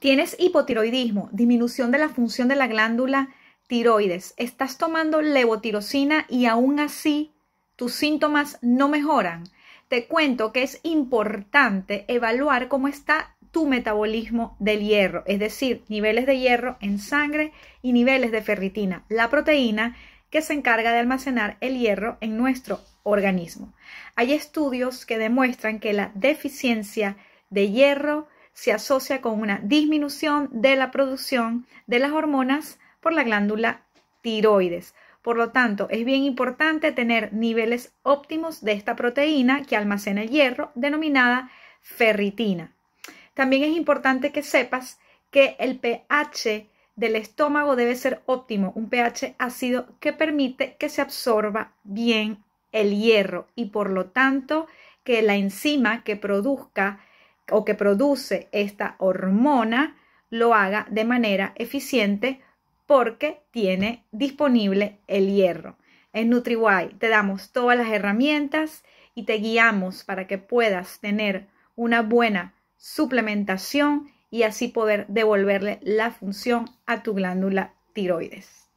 Tienes hipotiroidismo, disminución de la función de la glándula tiroides. Estás tomando levotirosina y aún así tus síntomas no mejoran. Te cuento que es importante evaluar cómo está tu metabolismo del hierro, es decir, niveles de hierro en sangre y niveles de ferritina, la proteína que se encarga de almacenar el hierro en nuestro organismo. Hay estudios que demuestran que la deficiencia de hierro se asocia con una disminución de la producción de las hormonas por la glándula tiroides. Por lo tanto, es bien importante tener niveles óptimos de esta proteína que almacena el hierro, denominada ferritina. También es importante que sepas que el pH del estómago debe ser óptimo, un pH ácido que permite que se absorba bien el hierro y por lo tanto que la enzima que produzca o que produce esta hormona lo haga de manera eficiente porque tiene disponible el hierro. En NutriWay te damos todas las herramientas y te guiamos para que puedas tener una buena suplementación y así poder devolverle la función a tu glándula tiroides.